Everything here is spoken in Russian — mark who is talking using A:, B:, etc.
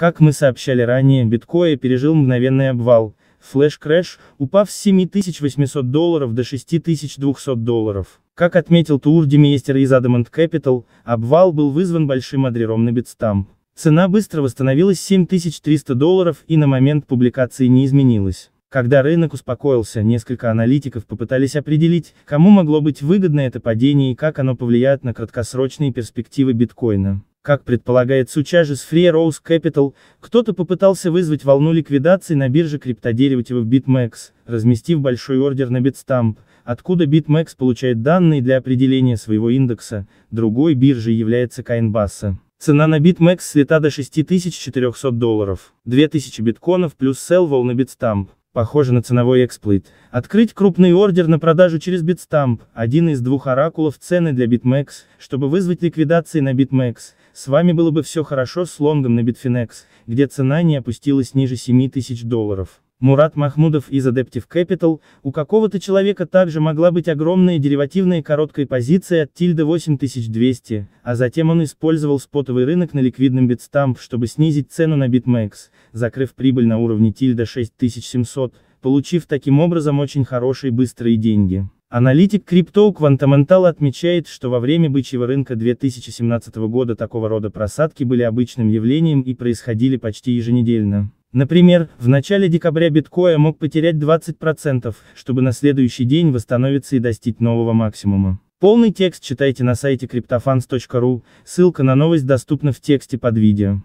A: Как мы сообщали ранее, биткоин пережил мгновенный обвал, флеш-крэш, упав с 7800 долларов до 6200 долларов. Как отметил турдемейстер из Adamant Capital, обвал был вызван большим адрером на битстам. Цена быстро восстановилась 7300 долларов и на момент публикации не изменилась. Когда рынок успокоился, несколько аналитиков попытались определить, кому могло быть выгодно это падение и как оно повлияет на краткосрочные перспективы биткоина. Как предполагает Сучажис Free Rose Capital, кто-то попытался вызвать волну ликвидации на бирже криптодеривативов BitMEX, разместив большой ордер на Bitstamp, откуда BitMEX получает данные для определения своего индекса, другой биржей является Coinbase. Цена на BitMEX слета до 6400 долларов, 2000 битконов плюс Selval на Bitstamp. Похоже на ценовой эксплойт. Открыть крупный ордер на продажу через Bitstamp, один из двух оракулов цены для BitMEX, чтобы вызвать ликвидации на BitMEX. С вами было бы все хорошо с лонгом на Bitfinex, где цена не опустилась ниже 7000 долларов. Мурат Махмудов из Adaptive Capital, у какого-то человека также могла быть огромная деривативная короткая позиция от тильда 8200, а затем он использовал спотовый рынок на ликвидном битстамп, чтобы снизить цену на BitMEX, закрыв прибыль на уровне тильда 6700, получив таким образом очень хорошие быстрые деньги. Аналитик крипто Quantamentал отмечает, что во время бычьего рынка 2017 года такого рода просадки были обычным явлением и происходили почти еженедельно. Например, в начале декабря биткоин мог потерять 20%, чтобы на следующий день восстановиться и достичь нового максимума. Полный текст читайте на сайте cryptofans.ru, ссылка на новость доступна в тексте под видео.